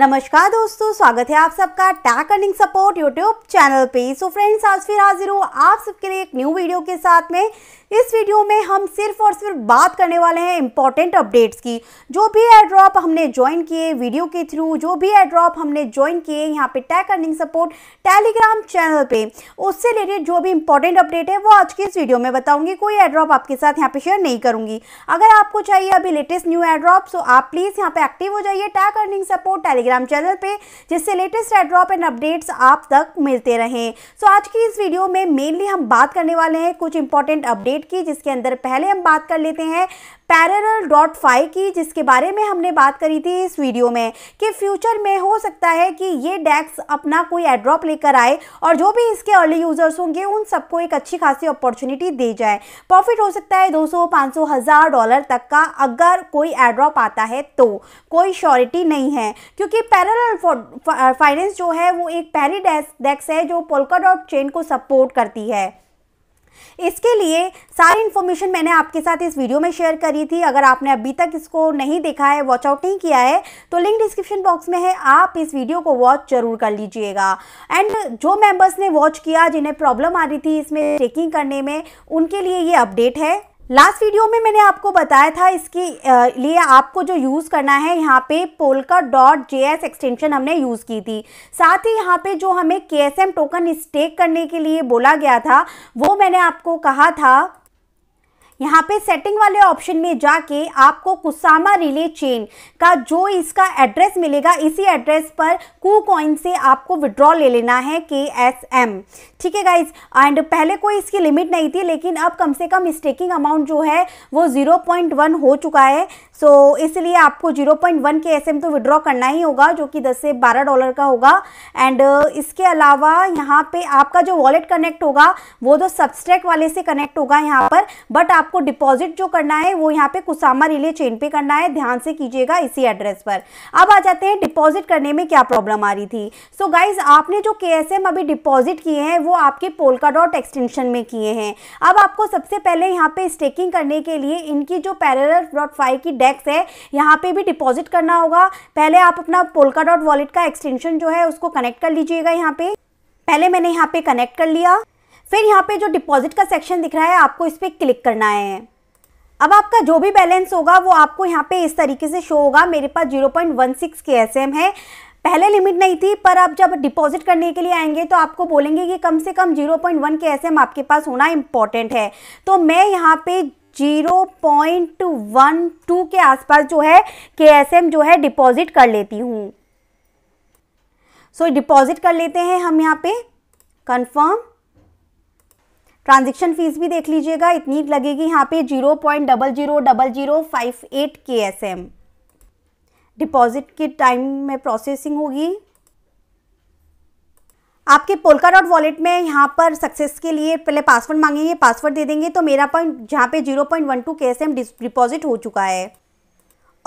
नमस्कार दोस्तों स्वागत है आप सबका Tech Earning Support YouTube channel पे सो फ्रेंड्स आज फिर हाजिर हूँ आप सबके लिए एक न्यू वीडियो के साथ में इस वीडियो में हम सिर्फ और सिर्फ बात करने वाले हैं इंपॉर्टेंट अपडेट्स की जो भी एड्रॉप हमने ज्वाइन किए वीडियो के थ्रू जो भी एड्रॉप हमने ज्वाइन किए यहाँ पे Tech Earning Support Telegram channel पे उससे रिलेटेड जो भी इंपॉर्टेंट अपडेट है वो आज की इस वीडियो में बताऊंगी कोई एड्रॉप आपके साथ यहाँ पे शेयर नहीं करूंगी अगर आपको चाहिए अभी लेटेस्ट न्यू एड्रॉप सो आप प्लीज़ यहाँ पे एक्टिव हो जाइए Tech Earning Support Telegram channel पे जिससे लेटेस्ट एड्रॉप एंड अपडेट्स आप तक मिलते रहे सो आज की इस वीडियो में मेनली हम बात करने वाले हैं कुछ इंपॉर्टेंट अपडेट एट की जिसके अंदर पहले हम बात कर लेते हैं पैरल डॉट फाइव की जिसके बारे में हमने बात करी थी इस वीडियो में कि फ्यूचर में हो सकता है कि ये डेक्स अपना कोई एड्रॉप लेकर आए और जो भी इसके अर्ली यूजर्स होंगे उन सबको एक अच्छी खासी अपॉर्चुनिटी दी जाए प्रॉफिट हो सकता है 200, 500, हज़ार डॉलर तक का अगर कोई एड्रॉप आता है तो कोई श्योरिटी नहीं है क्योंकि पैरल फाइनेंस जो है वो एक पहली डैक्स है जो पोलका डॉट चेन को सपोर्ट करती है इसके लिए सारी इन्फॉर्मेशन मैंने आपके साथ इस वीडियो में शेयर करी थी अगर आपने अभी तक इसको नहीं देखा है वॉचआउट नहीं किया है तो लिंक डिस्क्रिप्शन बॉक्स में है आप इस वीडियो को वॉच जरूर कर लीजिएगा एंड जो मेंबर्स ने वॉच किया जिन्हें प्रॉब्लम आ रही थी इसमें चेकिंग करने में उनके लिए ये अपडेट है लास्ट वीडियो में मैंने आपको बताया था इसके लिए आपको जो यूज़ करना है यहाँ पे पोलका डॉट जे एक्सटेंशन हमने यूज़ की थी साथ ही यहाँ पे जो हमें के एस एम टोकन स्टेक करने के लिए बोला गया था वो मैंने आपको कहा था यहाँ पे सेटिंग वाले ऑप्शन में जाके आपको कुसामा रिले चेन का जो इसका एड्रेस मिलेगा इसी एड्रेस पर कू कॉइन से आपको विड्रॉ ले लेना है के एस एम ठीक है गाइज एंड पहले कोई इसकी लिमिट नहीं थी लेकिन अब कम से कम स्टेकिंग अमाउंट जो है वो 0.1 हो चुका है सो so, इसलिए आपको 0.1 के एसएम तो विड्रॉ करना ही होगा जो कि 10 से 12 डॉलर का होगा एंड uh, इसके अलावा यहाँ पे आपका जो वॉलेट कनेक्ट होगा वो तो सब्सट्रैक वाले से कनेक्ट होगा यहाँ पर बट आपको डिपॉजिट जो करना है वो यहाँ पे कुसामा रिले चेन पे करना है ध्यान से कीजिएगा इसी एड्रेस पर अब आ जाते हैं डिपॉजिट करने में क्या प्रॉब्लम आ रही थी सो so, गाइज आपने जो के अभी डिपॉजिट किए हैं वो आपके पोलका डॉट एक्सटेंशन में किए हैं अब आपको सबसे पहले यहाँ पे स्टेकिंग करने के लिए इनकी जो पैरल डॉट फाइव की डेक्स है यहाँ पे भी डिपॉजिट करना होगा पहले आप अपना पोलका डॉट वॉलेट का एक्सटेंशन जो है उसको कनेक्ट कर लीजिएगा यहाँ पे पहले मैंने यहाँ पे कनेक्ट कर लिया फिर यहाँ पे जो डिपॉजिट का सेक्शन दिख रहा है आपको इस पर क्लिक करना है अब आपका जो भी बैलेंस होगा वो आपको यहाँ पे इस तरीके से शो होगा मेरे पास 0.16 पॉइंट है पहले लिमिट नहीं थी पर आप जब डिपॉजिट करने के लिए आएंगे तो आपको बोलेंगे कि कम से कम 0.1 के एसएम आपके पास होना इम्पॉर्टेंट है तो मैं यहाँ पे 0.12 के आसपास जो है के एस एम जो है डिपॉजिट कर लेती हूँ सो so, डिपॉजिट कर लेते हैं हम यहाँ पे कंफर्म ट्रांजेक्शन फीस भी देख लीजिएगा इतनी लगेगी यहाँ पे zero point double zero double zero five eight K S M deposit के टाइम में प्रोसेसिंग होगी आपके पोलका डॉट वॉलेट में यहाँ पर सक्सेस के लिए पहले पासवर्ड मांगेंगे पासवर्ड दे देंगे तो मेरा पॉइंट जहाँ पे zero point one two K S M deposit हो चुका है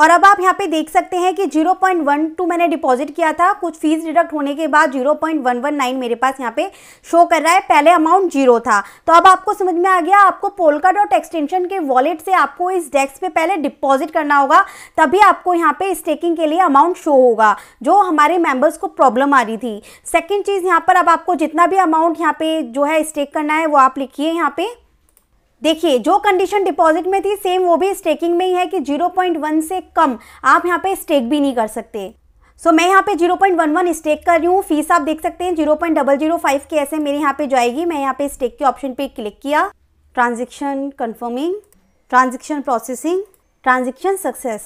और अब आप यहाँ पे देख सकते हैं कि 0.12 मैंने डिपॉजिट किया था कुछ फीस डिडक्ट होने के बाद 0.119 मेरे पास यहाँ पे शो कर रहा है पहले अमाउंट जीरो था तो अब आपको समझ में आ गया आपको पोलका डॉट एक्सटेंशन के वॉलेट से आपको इस डेस्क पे पहले डिपॉजिट करना होगा तभी आपको यहाँ पे स्टेकिंग के लिए अमाउंट शो होगा जो हमारे मेम्बर्स को प्रॉब्लम आ रही थी सेकेंड चीज़ यहाँ पर अब आपको जितना भी अमाउंट यहाँ पे जो है स्टेक करना है वो आप लिखिए यहाँ पे देखिए जो कंडीशन डिपॉजिट में थी सेम वो भी स्टेकिंग में ही है कि 0.1 से कम आप यहाँ पे स्टेक भी नहीं कर सकते सो so, मैं यहाँ पे 0.11 स्टेक कर रही हूँ फीस आप देख सकते हैं 0.005 के ऐसे मेरे यहाँ पे जाएगी मैं यहाँ पे स्टेक के ऑप्शन पे क्लिक किया transaction confirming transaction processing transaction success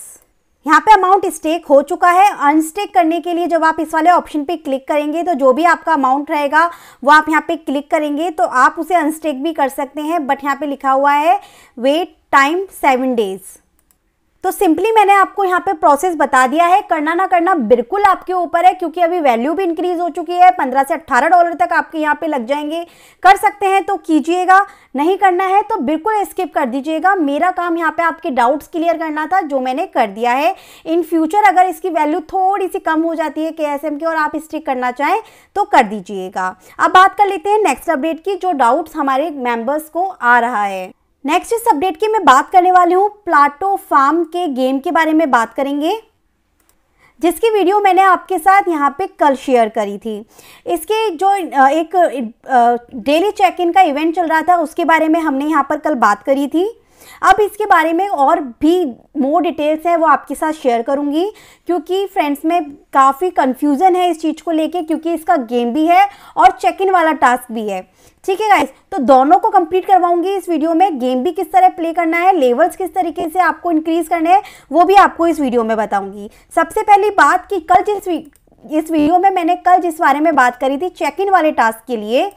यहाँ पे अमाउंट स्टेक हो चुका है अनस्टेक करने के लिए जब आप इस वाले ऑप्शन पे क्लिक करेंगे तो जो भी आपका अमाउंट रहेगा वो आप यहाँ पे क्लिक करेंगे तो आप उसे अनस्टेक भी कर सकते हैं बट यहाँ पे लिखा हुआ है वेट टाइम सेवन डेज़ तो सिंपली मैंने आपको यहाँ पे प्रोसेस बता दिया है करना ना करना बिल्कुल आपके ऊपर है क्योंकि अभी वैल्यू भी इंक्रीज हो चुकी है पंद्रह से अट्ठारह डॉलर तक आपके यहाँ पे लग जाएंगे कर सकते हैं तो कीजिएगा नहीं करना है तो बिल्कुल स्किप कर दीजिएगा मेरा काम यहाँ पे आपके डाउट्स क्लियर करना था जो मैंने कर दिया है इन फ्यूचर अगर इसकी वैल्यू थोड़ी सी कम हो जाती है के एस एम की और आप स्टिक करना चाहें तो कर दीजिएगा अब बात कर लेते हैं नेक्स्ट अपडेट की जो डाउट्स हमारे मेम्बर्स को आ रहा है नेक्स्ट इस अपडेट की मैं बात करने वाली हूँ प्लाटो फार्म के गेम के बारे में बात करेंगे जिसकी वीडियो मैंने आपके साथ यहाँ पे कल शेयर करी थी इसके जो एक डेली चेक इन का इवेंट चल रहा था उसके बारे में हमने यहाँ पर कल बात करी थी अब इसके बारे में और भी मोर डिटेल्स है वो आपके साथ शेयर करूंगी क्योंकि फ्रेंड्स में काफ़ी कंफ्यूजन है इस चीज़ को लेके क्योंकि इसका गेम भी है और चेक इन वाला टास्क भी है ठीक है गाइज तो दोनों को कंप्लीट करवाऊंगी इस वीडियो में गेम भी किस तरह प्ले करना है लेवल्स किस तरीके से आपको इंक्रीज करने हैं वो भी आपको इस वीडियो में बताऊंगी सबसे पहली बात कि कल जिस इस वीडियो में मैंने कल जिस बारे में बात करी थी चेक इन वाले टास्क के लिए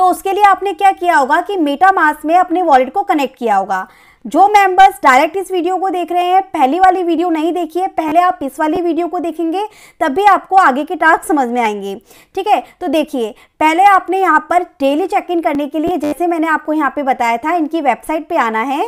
तो उसके लिए आपने क्या किया होगा कि मेटा मास में अपने वॉलेट को कनेक्ट किया होगा जो मेंबर्स डायरेक्ट इस वीडियो को देख रहे हैं पहली वाली वीडियो नहीं देखी है पहले आप इस वाली वीडियो को देखेंगे तभी आपको आगे के टास्क समझ में आएंगे ठीक है तो देखिए पहले आपने यहाँ पर डेली चेक इन करने के लिए जैसे मैंने आपको यहाँ पे बताया था इनकी वेबसाइट पे आना है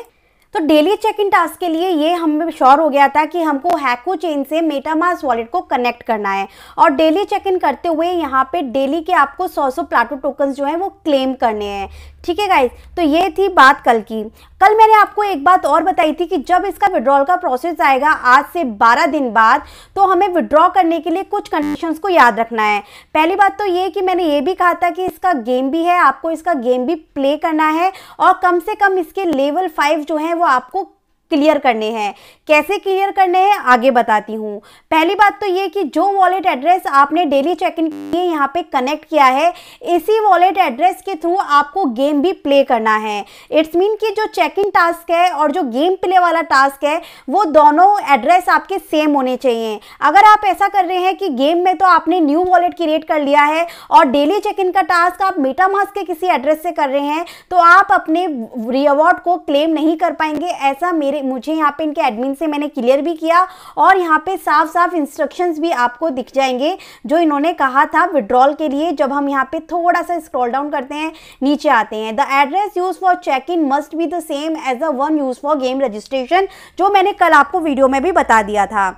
तो डेली चेक इन टास्क के लिए ये हमें श्योर हो गया था कि हमको हैको चेन से मेटामास वॉलेट को कनेक्ट करना है और डेली चेक इन करते हुए यहाँ पे डेली के आपको सौ सौ प्लाटो टोकन जो है वो क्लेम करने हैं ठीक है गाइज तो ये थी बात कल की कल मैंने आपको एक बात और बताई थी कि जब इसका विड्रॉल का प्रोसेस आएगा आज से 12 दिन बाद तो हमें विड्रॉ करने के लिए कुछ कंडीशंस को याद रखना है पहली बात तो ये कि मैंने ये भी कहा था कि इसका गेम भी है आपको इसका गेम भी प्ले करना है और कम से कम इसके लेवल फाइव जो है वो आपको क्लियर करने हैं कैसे क्लियर करने हैं आगे बताती हूँ पहली बात तो ये कि जो वॉलेट एड्रेस आपने डेली चेक इन लिए यहाँ पे कनेक्ट किया है इसी वॉलेट एड्रेस के थ्रू आपको गेम भी प्ले करना है इट्स मीन कि जो चेक इन टास्क है और जो गेम प्ले वाला टास्क है वो दोनों एड्रेस आपके सेम होने चाहिए अगर आप ऐसा कर रहे हैं कि गेम में तो आपने न्यू वॉलेट क्रिएट कर लिया है और डेली चेक इन का टास्क आप मेटामास्क के किसी एड्रेस से कर रहे हैं तो आप अपने रिवॉर्ड को क्लेम नहीं कर पाएंगे ऐसा मेरे मुझे यहाँ पे इनके एडमिन से मैंने क्लियर भी किया और यहाँ पे साफ साफ इंस्ट्रक्शंस भी आपको दिख जाएंगे जो इन्होंने कहा था विड्रॉल के लिए जब हम यहाँ पे थोड़ा सा स्क्रॉल डाउन करते हैं नीचे आते हैं the address use for check in must be the same as the one use for game registration जो मैंने कल आपको वीडियो में भी बता दिया था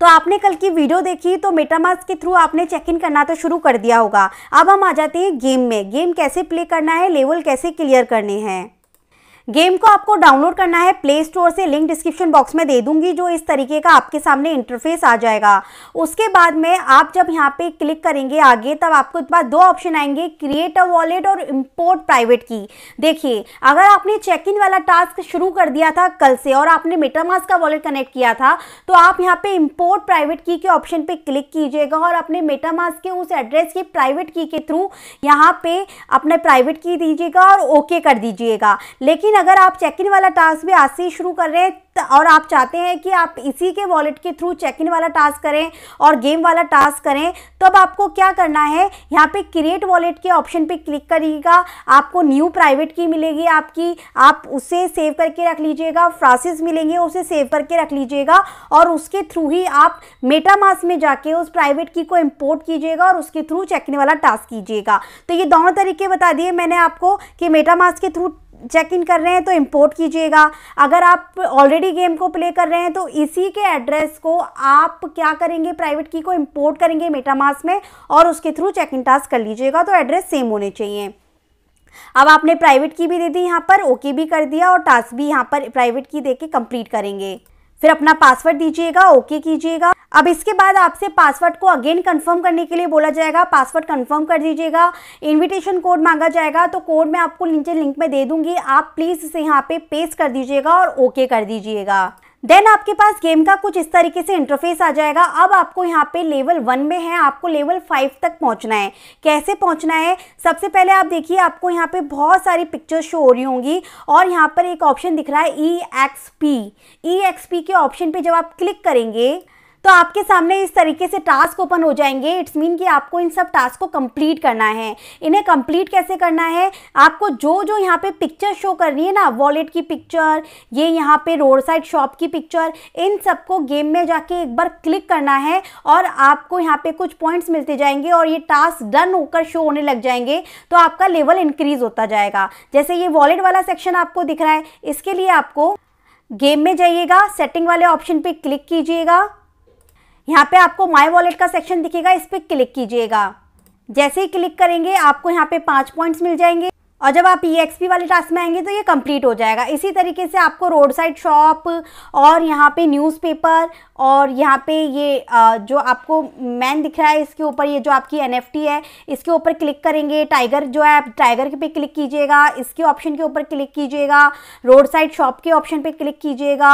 तो आपने कल की वीडियो देखी तो मेटामास के थ्रू आपने चेक इन करना तो शुरू कर दिया होगा अब हम आ जाते हैं गेम में गेम कैसे प्ले करना है लेवल कैसे क्लियर करने हैं गेम को आपको डाउनलोड करना है प्ले स्टोर से लिंक डिस्क्रिप्शन बॉक्स में दे दूंगी जो इस तरीके का आपके सामने इंटरफेस आ जाएगा उसके बाद में आप जब यहाँ पे क्लिक करेंगे आगे तब आपको पास दो ऑप्शन आएंगे क्रिएट अ वॉलेट और इम्पोर्ट प्राइवेट की देखिए अगर आपने चेक इन वाला टास्क शुरू कर दिया था कल से और आपने मेटामास का वॉलेट कनेक्ट किया था तो आप यहाँ पे इम्पोर्ट प्राइवेट की के ऑप्शन पर क्लिक कीजिएगा और अपने मेटामास के उस एड्रेस की प्राइवेट की के थ्रू यहाँ पे अपना प्राइवेट की दीजिएगा और ओके कर दीजिएगा लेकिन अगर आप चेक इन वाला टास्क भी आज से ही शुरू कर रहे हैं और आप चाहते हैं कि आप इसी के वॉलेट के थ्रू चेक इन वाला टास्क करें और गेम वाला टास्क करें तो अब आपको क्या करना है यहाँ पे क्रिएट वॉलेट के ऑप्शन पे क्लिक करिएगा आपको न्यू प्राइवेट की मिलेगी आपकी आप उसे सेव करके रख लीजिएगा फ्रासिस मिलेंगे उसे सेव करके रख लीजिएगा और उसके थ्रू ही आप मेटामास में जाके उस प्राइवेट की को इम्पोर्ट कीजिएगा और उसके थ्रू चेक इन वाला टास्क कीजिएगा तो ये दोनों तरीके बता दिए मैंने आपको कि मेटामास के थ्रू चेक इन कर रहे हैं तो इंपोर्ट कीजिएगा अगर आप ऑलरेडी गेम को प्ले कर रहे हैं तो इसी के एड्रेस को आप क्या करेंगे प्राइवेट की को इंपोर्ट करेंगे मेटामास में और उसके थ्रू चेक इन टास्क कर लीजिएगा तो एड्रेस सेम होने चाहिए अब आपने प्राइवेट की भी दे दी यहाँ पर ओके भी कर दिया और टास्क भी यहाँ पर प्राइवेट की दे के कंप्लीट करेंगे फिर अपना पासवर्ड दीजिएगा ओके कीजिएगा अब इसके बाद आपसे पासवर्ड को अगेन कंफर्म करने के लिए बोला जाएगा पासवर्ड कंफर्म कर दीजिएगा इनविटेशन कोड मांगा जाएगा तो कोड मैं आपको नीचे लिंक में दे दूंगी आप प्लीज़ इसे यहाँ पे पेस्ट कर दीजिएगा और ओके कर दीजिएगा देन आपके पास गेम का कुछ इस तरीके से इंटरफेस आ जाएगा अब आपको यहाँ पे लेवल वन में है आपको लेवल फाइव तक पहुँचना है कैसे पहुँचना है सबसे पहले आप देखिए आपको यहाँ पे बहुत सारी पिक्चर्स शो हो रही होंगी और यहाँ पर एक ऑप्शन दिख रहा है E X P E X P के ऑप्शन पे जब आप क्लिक करेंगे तो आपके सामने इस तरीके से टास्क ओपन हो जाएंगे इट्स मीन कि आपको इन सब टास्क को कंप्लीट करना है इन्हें कंप्लीट कैसे करना है आपको जो जो यहाँ पे पिक्चर शो कर रही है ना वॉलेट की पिक्चर ये यहाँ पे रोड साइड शॉप की पिक्चर इन सबको गेम में जाके एक बार क्लिक करना है और आपको यहाँ पे कुछ पॉइंट्स मिलते जाएंगे और ये टास्क डन होकर शो होने लग जाएंगे तो आपका लेवल इंक्रीज होता जाएगा जैसे ये वॉलेट वाला सेक्शन आपको दिख रहा है इसके लिए आपको गेम में जाइएगा सेटिंग वाले ऑप्शन पे क्लिक कीजिएगा यहाँ पे आपको माई वॉलेट का सेक्शन दिखेगा इस पर क्लिक कीजिएगा जैसे ही क्लिक करेंगे आपको यहाँ पे पाँच पॉइंट्स मिल जाएंगे और जब आप ई e वाले टास्क में आएंगे तो ये कंप्लीट हो जाएगा इसी तरीके से आपको रोड साइड शॉप और यहाँ पे न्यूज़पेपर और यहाँ पे ये जो आपको मैन दिख रहा है इसके ऊपर ये जो आपकी एन है इसके ऊपर क्लिक करेंगे टाइगर जो है टाइगर टाइगर पे क्लिक कीजिएगा इसके ऑप्शन के ऊपर क्लिक कीजिएगा रोड साइड शॉप के ऑप्शन पर क्लिक कीजिएगा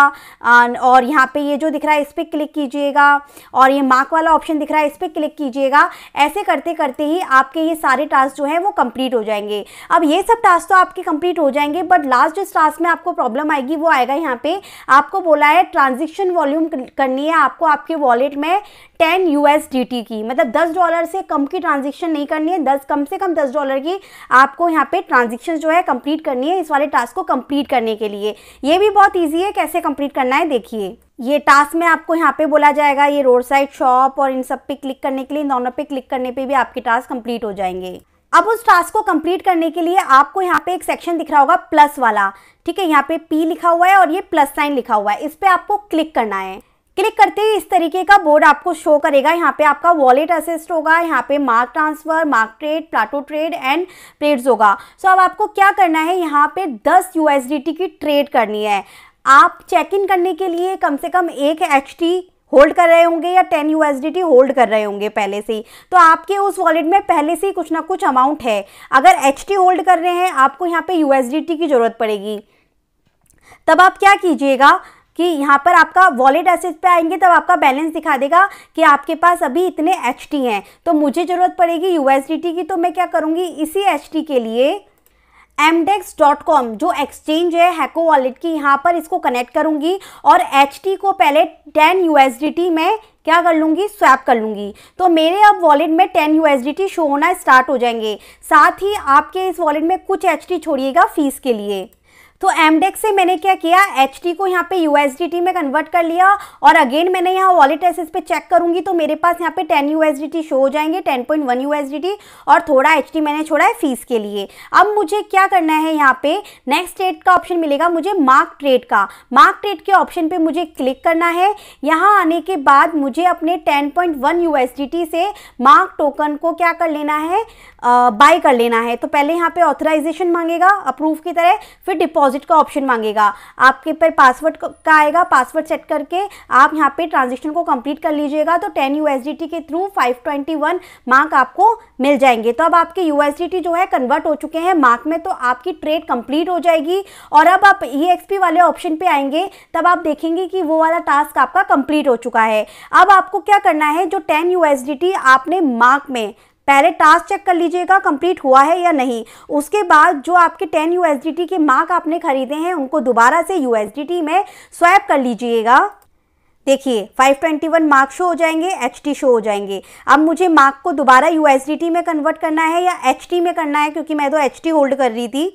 और यहाँ पर ये जो दिख रहा है इस पर क्लिक कीजिएगा और ये मार्क वाला ऑप्शन दिख रहा है इस पर क्लिक कीजिएगा ऐसे करते करते ही आपके ये सारे टास्क जो हैं वो कम्प्लीट हो जाएंगे अब ये सब टास्क तो आपके कंप्लीट हो जाएंगे बट लास्ट जिस टास्क में आपको प्रॉब्लम आएगी वो आएगा यहाँ पे आपको बोला है ट्रांजेक्शन वॉल्यूम करनी है आपको आपके वॉलेट में टेन यू की मतलब दस डॉलर से कम की ट्रांजेक्शन नहीं करनी है दस कम से कम दस डॉलर की आपको यहाँ पे ट्रांजेक्शन जो है कंप्लीट करनी है इस वाले टास्क को कंप्लीट करने के लिए ये भी बहुत ईजी है कैसे कंप्लीट करना है देखिए ये टास्क में आपको यहाँ पे बोला जाएगा ये रोड साइड शॉप और इन सब पे क्लिक करने के लिए इन दोनों पे क्लिक करने पे भी आपके टास्क कंप्लीट हो जाएंगे अब उस टास्क को कंप्लीट करने के लिए आपको यहाँ पे एक सेक्शन दिख रहा होगा प्लस वाला ठीक है यहाँ पे पी लिखा हुआ है और ये प्लस साइन लिखा हुआ है इस पर आपको क्लिक करना है क्लिक करते ही इस तरीके का बोर्ड आपको शो करेगा यहाँ पे आपका वॉलेट असिस्ट होगा यहाँ पे mark transfer mark trade Plato trade and trades होगा सो अब आपको क्या करना है यहाँ पे 10 यूएसडीटी की ट्रेड करनी है आप चेक इन करने के लिए कम से कम एक एच होल्ड कर रहे होंगे या टेन यूएसडीटी होल्ड कर रहे होंगे पहले से ही तो आपके उस वॉलेट में पहले से ही कुछ ना कुछ अमाउंट है अगर एच होल्ड कर रहे हैं आपको यहाँ पे यूएसडीटी की ज़रूरत पड़ेगी तब आप क्या कीजिएगा कि यहाँ पर आपका वॉलेट एसेट पे आएंगे तब आपका बैलेंस दिखा देगा कि आपके पास अभी इतने एच हैं तो मुझे ज़रूरत पड़ेगी यू की तो मैं क्या करूँगी इसी एच के लिए एमडेक्स डॉट कॉम जो एक्सचेंज है हैको वॉलेट की यहाँ पर इसको कनेक्ट करूँगी और एच को पहले टेन यू में क्या कर लूँगी स्वैप कर लूँगी तो मेरे अब वॉलेट में टेन यू शो होना स्टार्ट हो जाएंगे साथ ही आपके इस वॉलेट में कुछ एच छोड़िएगा फीस के लिए तो एमडेक्स e से मैंने क्या किया एच को यहाँ पे यूएसडीटी में कन्वर्ट कर लिया और अगेन मैंने यहाँ वॉलेट एसेस पे चेक करूंगी तो मेरे पास यहाँ पे 10 यूएसडीटी शो हो जाएंगे 10.1 पॉइंट और थोड़ा एच मैंने छोड़ा है फीस के लिए अब मुझे क्या करना है यहाँ पे नेक्स्ट ट्रेड का ऑप्शन मिलेगा मुझे मार्क ट्रेड का मार्क ट्रेड के ऑप्शन पर मुझे क्लिक करना है यहाँ आने के बाद मुझे अपने टेन पॉइंट से मार्क टोकन को क्या कर लेना है बाय कर लेना है तो पहले यहाँ पे ऑथराइजेशन मांगेगा अप्रूव की तरह फिर डिपॉजिट डिपॉजिट का ऑप्शन मांगेगा आपके पर पासवर्ड का आएगा पासवर्ड सेट करके आप यहाँ पे ट्रांजेक्शन को कंप्लीट कर लीजिएगा तो टेन यू के through five twenty one mark आपको मिल जाएंगे तो अब आपके यू जो है कन्वर्ट हो चुके हैं मार्क में तो आपकी ट्रेड कंप्लीट हो जाएगी और अब आप ई e वाले ऑप्शन पे आएंगे तब आप देखेंगे कि वो वाला टास्क आपका कंप्लीट हो चुका है अब आपको क्या करना है जो टेन यू आपने मार्क में पहले टास्क चेक कर लीजिएगा कंप्लीट हुआ है या नहीं उसके बाद जो आपके टेन यू के मार्क आपने खरीदे हैं उनको दोबारा से यू में स्वैप कर लीजिएगा देखिए 521 मार्क शो हो जाएंगे एच शो हो जाएंगे अब मुझे मार्क को दोबारा यू में कन्वर्ट करना है या एच में करना है क्योंकि मैं तो एच होल्ड कर रही थी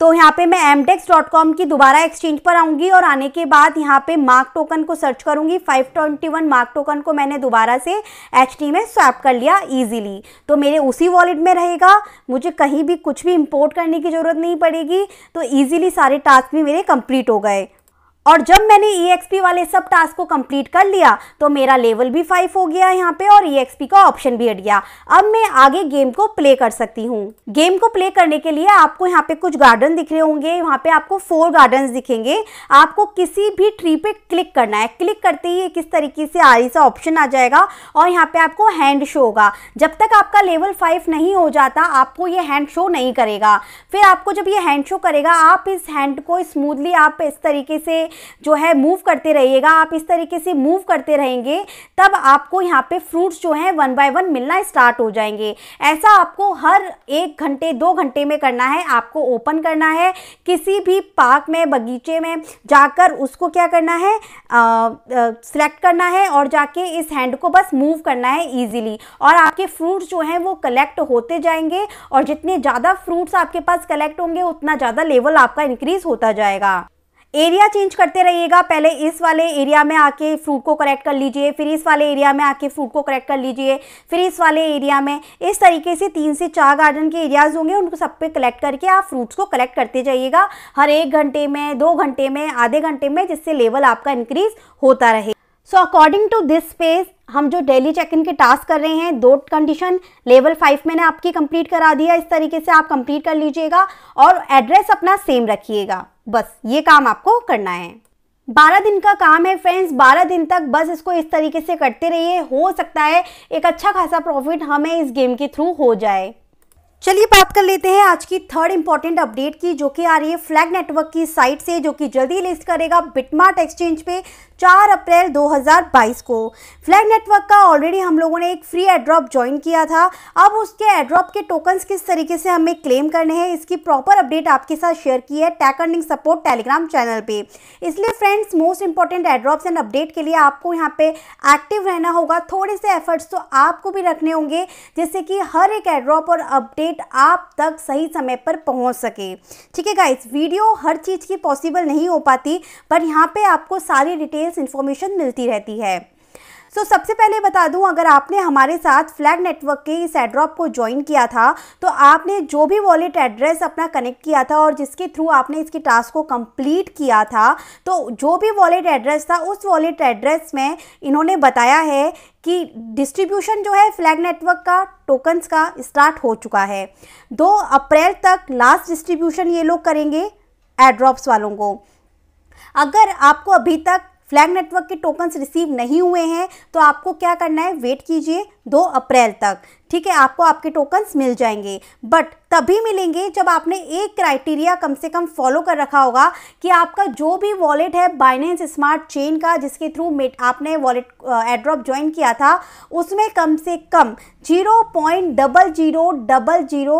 तो यहाँ पे मैं एमडेक्स डॉट कॉम की दोबारा एक्सचेंज पर आऊँगी और आने के बाद यहाँ पे मार्क टोकन को सर्च करूँगी 521 मार्क टोकन को मैंने दोबारा से एच में स्वैप कर लिया ईजिली तो मेरे उसी वॉलेट में रहेगा मुझे कहीं भी कुछ भी इम्पोर्ट करने की ज़रूरत नहीं पड़ेगी तो ईजिली सारे टास्क भी मेरे कंप्लीट हो गए और जब मैंने ई e वाले सब टास्क को कंप्लीट कर लिया तो मेरा लेवल भी फाइव हो गया यहाँ पे और ई e का ऑप्शन भी हट गया अब मैं आगे गेम को प्ले कर सकती हूँ गेम को प्ले करने के लिए आपको यहाँ पे कुछ गार्डन दिख रहे होंगे वहाँ पे आपको फोर गार्डन दिखेंगे आपको किसी भी ट्री पे क्लिक करना है क्लिक करते ही किस तरीके से आई सा ऑप्शन आ जाएगा और यहाँ पे आपको हैंड शो होगा जब तक आपका लेवल फाइव नहीं हो जाता आपको ये हैंड शो नहीं करेगा फिर आपको जब ये हैंड शो करेगा आप इस हैंड को स्मूथली आप इस तरीके से जो है मूव करते रहिएगा आप इस तरीके से मूव करते रहेंगे तब आपको यहाँ पे फ्रूट्स जो हैं वन बाय वन मिलना स्टार्ट हो जाएंगे ऐसा आपको हर एक घंटे दो घंटे में करना है आपको ओपन करना है किसी भी पार्क में बगीचे में जाकर उसको क्या करना है सिलेक्ट करना है और जाके इस हैंड को बस मूव करना है ईजिली और आपके फ्रूट्स जो हैं वो कलेक्ट होते जाएंगे और जितने ज़्यादा फ्रूट्स आपके पास कलेक्ट होंगे उतना ज़्यादा लेवल आपका इंक्रीज़ होता जाएगा एरिया चेंज करते रहिएगा पहले इस वाले एरिया में आके फ्रूट को करेक्ट कर लीजिए फिर इस वाले एरिया में आके फ्रूट को करेक्ट कर लीजिए फिर इस वाले एरिया में इस तरीके से तीन से चार गार्डन के एरियाज़ होंगे उनको सब पे कलेक्ट करके आप फ्रूट्स को कलेक्ट करते जाइएगा हर एक घंटे में दो घंटे में आधे घंटे में जिससे लेवल आपका इंक्रीज होता रहे so according to this space हम जो डेली चेक इन के टास्क कर रहे हैं दो कंडीशन लेवल फाइव मैंने आपकी कंप्लीट करा दिया इस तरीके से आप कंप्लीट कर लीजिएगा और एड्रेस अपना सेम रखिएगा बस ये काम आपको करना है बारह दिन का काम है फ्रेंड्स बारह दिन तक बस इसको इस तरीके से करते रहिए हो सकता है एक अच्छा खासा प्रॉफिट हमें इस गेम के थ्रू हो जाए चलिए बात कर लेते हैं आज की थर्ड इंपॉर्टेंट अपडेट की जो कि आ रही है फ्लैग नेटवर्क की साइट से जो कि जल्दी लिस्ट करेगा बिटमार्ट एक्सचेंज पे 4 अप्रैल 2022 को फ्लैग नेटवर्क का ऑलरेडी हम लोगों ने एक फ्री एड्रॉप ज्वाइन किया था अब उसके एड्रॉप के टोकन्स किस तरीके से हमें क्लेम करने हैं इसकी प्रॉपर अपडेट आपके साथ शेयर की है Tech Earning Support Telegram channel पे इसलिए friends most important airdrops and update के लिए आपको यहाँ पे एक्टिव रहना होगा थोड़े से एफर्ट्स तो आपको भी रखने होंगे जैसे कि हर एक एड्रॉप और अपडेट अपडेट आप तक सही समय पर पहुंच सके ठीक है गाइस वीडियो हर चीज़ की पॉसिबल नहीं हो पाती पर यहाँ पे आपको सारी डिटेल्स इन्फॉर्मेशन मिलती रहती है तो so, सबसे पहले बता दूं अगर आपने हमारे साथ फ्लैग नेटवर्क के इस एड्रॉप को ज्वाइन किया था तो आपने जो भी वॉलेट एड्रेस अपना कनेक्ट किया था और जिसके थ्रू आपने इसके टास्क को कंप्लीट किया था तो जो भी वॉलेट एड्रेस था उस वॉलेट एड्रेस में इन्होंने बताया है कि डिस्ट्रीब्यूशन जो है फ्लैग नेटवर्क का टोकन्स का स्टार्ट हो चुका है दो अप्रैल तक लास्ट डिस्ट्रीब्यूशन ये लोग करेंगे एड्रॉप्स वालों को अगर आपको अभी तक फ्लैग नेटवर्क के टोकन्स रिसीव नहीं हुए हैं तो आपको क्या करना है वेट कीजिए दो अप्रैल तक ठीक है आपको आपके टोकन्स मिल जाएंगे बट तभी मिलेंगे जब आपने एक क्राइटेरिया कम से कम फॉलो कर रखा होगा कि आपका जो भी वॉलेट है बाइनेंस स्मार्ट चेन का जिसके थ्रू मेट आपने वॉलेट एड्रॉप ज्वाइन किया था उसमें कम से कम zero point double zero double zero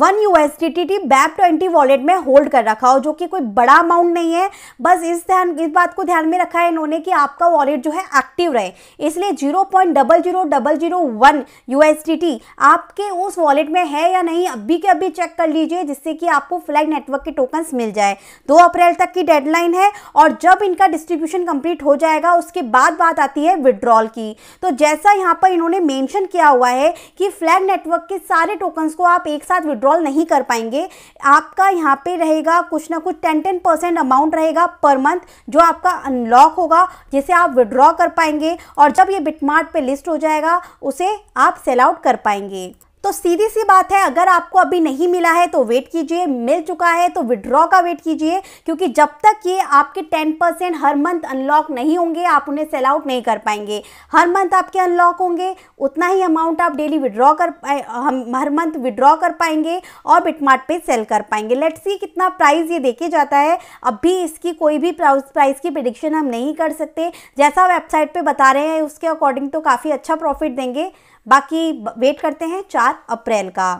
one U S T T T BEP twenty wallet में होल्ड कर रखा हो जो कि कोई बड़ा अमाउंट नहीं है बस इस ध्यान इस बात को ध्यान में रखा है इन्होंने कि आपका वॉलेट जो है एक्टिव रहे इसलिए zero point double zero double zero one U S T T आपके उस वॉलेट में है या नहीं अभी के अभी चेक कर लीजिए जिससे कि आपको फ्लैग नेटवर्क के टोकन्स मिल जाए दो अप्रैल तक की डेडलाइन है और जब इनका डिस्ट्रीब्यूशन कंप्लीट हो जाएगा उसके बाद बात आती है विड्रॉल की तो जैसा यहाँ पर इन्होंने मेंशन किया हुआ है कि फ्लैग नेटवर्क के सारे टोकन्स को आप एक साथ विड्रॉ विड्रॉल नहीं कर पाएंगे आपका यहाँ पे रहेगा कुछ ना कुछ टेन टेन परसेंट अमाउंट रहेगा पर मंथ जो आपका अनलॉक होगा जिसे आप विड्रॉ कर पाएंगे और जब ये बिटमार्ट पे लिस्ट हो जाएगा उसे आप सेल आउट कर पाएंगे तो सीधी सी बात है अगर आपको अभी नहीं मिला है तो वेट कीजिए मिल चुका है तो विड्रॉ का वेट कीजिए क्योंकि जब तक ये आपके टेन परसेंट हर मंथ अनलॉक नहीं होंगे आप उन्हें सेल आउट नहीं कर पाएंगे हर मंथ आपके अनलॉक होंगे उतना ही अमाउंट आप डेली विड्रॉ कर हम हर मंथ विड्रॉ कर पाएंगे और बिटमार्ट पे सेल कर पाएंगे लेट्स सी कितना प्राइस ये देखे जाता है अभी इसकी कोई भी प्राइस की प्रिडिक्शन हम नहीं कर सकते जैसा वेबसाइट पर बता रहे हैं उसके अकॉर्डिंग तो काफ़ी अच्छा प्रॉफिट देंगे बाकी वेट करते हैं चार अप्रैल का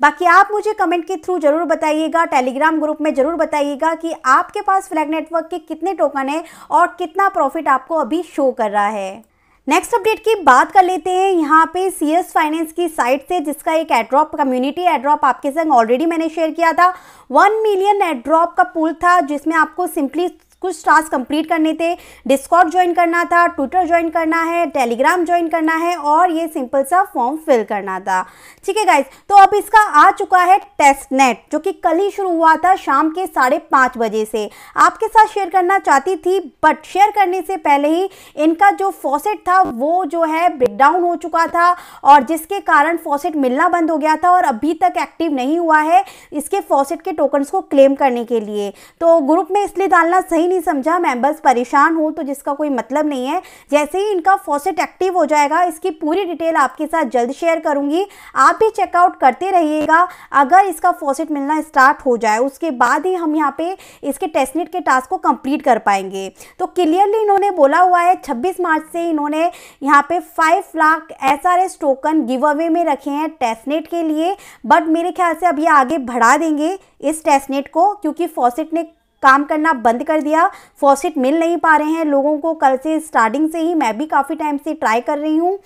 बाकी आप मुझे कमेंट के थ्रू जरूर बताइएगा टेलीग्राम ग्रुप में जरूर बताइएगा कि आपके पास फ्लैग नेटवर्क के कितने टोकन है और कितना प्रॉफिट आपको अभी शो कर रहा है नेक्स्ट अपडेट की बात कर लेते हैं यहाँ पे सी एस फाइनेंस की साइट से जिसका एक एड्रॉप कम्युनिटी एड्रॉप आपके संग ऑलरेडी मैंने शेयर किया था वन मिलियन एड्रॉप का पूल था जिसमें आपको सिंपली कुछ टास्क कंप्लीट करने थे डिस्कॉट ज्वाइन करना था ट्विटर ज्वाइन करना है टेलीग्राम ज्वाइन करना है और ये सिंपल सा फॉर्म फिल करना था ठीक है गाइज तो अब इसका आ चुका है टेस्ट नेट जो कि कल ही शुरू हुआ था शाम के साढ़े पाँच बजे से आपके साथ शेयर करना चाहती थी बट शेयर करने से पहले ही इनका जो फॉसेट था वो जो है ब्रेकडाउन हो चुका था और जिसके कारण फॉसेट मिलना बंद हो गया था और अभी तक एक्टिव नहीं हुआ है इसके फॉसेट के टोकन्स को क्लेम करने के लिए तो ग्रुप में इसलिए डालना सही नहीं समझा मेंबर्स परेशान हो तो जिसका कोई मतलब नहीं है जैसे ही इनका फॉसेट एक्टिव हो जाएगा इसकी पूरी डिटेल आपके साथ जल्द शेयर करूंगी आप भी चेकआउट करते रहिएगा अगर इसका फॉसेट मिलना स्टार्ट हो जाए उसके बाद ही हम यहाँ पे इसके टेस्टनेट के टास्क को कंप्लीट कर पाएंगे तो क्लियरली इन्होंने बोला हुआ है छब्बीस मार्च से इन्होंने यहाँ पे five lakh S token giveaway में रखे हैं टेस्टनेट के लिए बट मेरे ख्याल से अब ये आगे बढ़ा देंगे इस टेस्टनेट को क्योंकि फॉसेट ने काम करना बंद कर दिया फॉसिट मिल नहीं पा रहे हैं लोगों को कल से स्टार्टिंग से ही मैं भी काफ़ी टाइम से ट्राई कर रही हूँ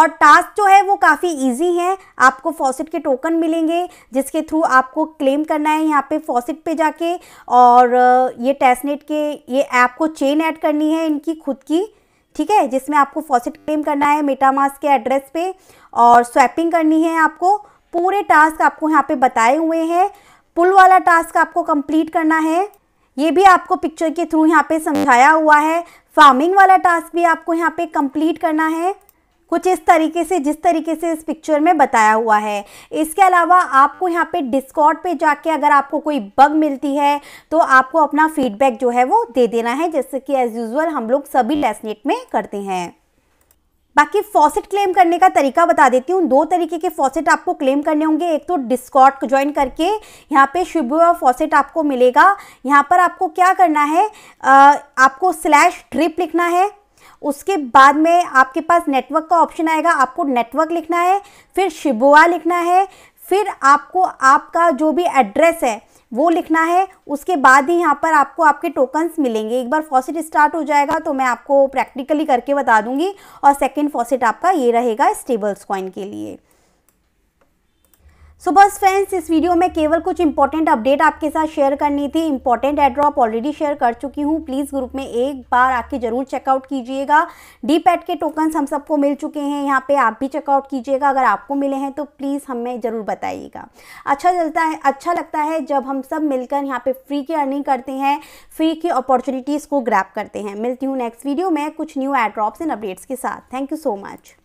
और टास्क जो है वो काफ़ी इजी है आपको फॉसिट के टोकन मिलेंगे जिसके थ्रू आपको क्लेम करना है यहाँ पे फॉसिट पे जाके और ये टेस्टनेट के ये ऐप को चेन ऐड करनी है इनकी खुद की ठीक है जिसमें आपको फॉसिट क्लेम करना है मेटामास के एड्रेस पे और स्वैपिंग करनी है आपको पूरे टास्क आपको यहाँ पे बताए हुए हैं पुल वाला टास्क आपको कंप्लीट करना है ये भी आपको पिक्चर के थ्रू यहाँ पे समझाया हुआ है फार्मिंग वाला टास्क भी आपको यहाँ पे कंप्लीट करना है कुछ इस तरीके से जिस तरीके से इस पिक्चर में बताया हुआ है इसके अलावा आपको यहाँ पे डिस्कॉर्ड पे जाके अगर आपको कोई बग मिलती है तो आपको अपना फीडबैक जो है वो दे देना है जैसे कि एज़ यूज़ुअल हम लोग सभी लेसनेट में करते हैं बाकी फॉसेट क्लेम करने का तरीका बता देती हूँ दो तरीके के फॉसेट आपको क्लेम करने होंगे एक तो डिस्कॉट ज्वाइन करके यहाँ पे शिबुआ फॉसेट आपको मिलेगा यहाँ पर आपको क्या करना है आ, आपको स्लैश ट्रिप लिखना है उसके बाद में आपके पास नेटवर्क का ऑप्शन आएगा आपको नेटवर्क लिखना है फिर शिबुआ लिखना है फिर आपको आपका जो भी एड्रेस है वो लिखना है उसके बाद ही यहाँ पर आपको आपके टोकन्स मिलेंगे एक बार फॉसेट स्टार्ट हो जाएगा तो मैं आपको प्रैक्टिकली करके बता दूंगी और सेकेंड फॉसेट आपका ये रहेगा स्टेबल्स कॉइन के लिए सो so, बस फ्रेंड्स इस वीडियो में केवल कुछ इंपॉर्टेंट अपडेट आपके साथ शेयर करनी थी इंपॉर्टेंट एड्रॉप ऑलरेडी शेयर कर चुकी हूँ प्लीज़ ग्रुप में एक बार आके जरूर चेकआउट कीजिएगा डी पैट के टोकन्स हम सबको मिल चुके हैं यहाँ पे आप भी चेकआउट कीजिएगा अगर आपको मिले हैं तो प्लीज़ हमें ज़रूर बताइएगा अच्छा चलता है अच्छा लगता है जब हम सब मिलकर यहाँ पर फ्री की अर्निंग करते हैं फ्री की अपॉर्चुनिटीज़ को ग्रैप करते हैं मिलती हूँ नेक्स्ट वीडियो में कुछ न्यू एड्रॉप्स एंड अपडेट्स के साथ थैंक यू सो मच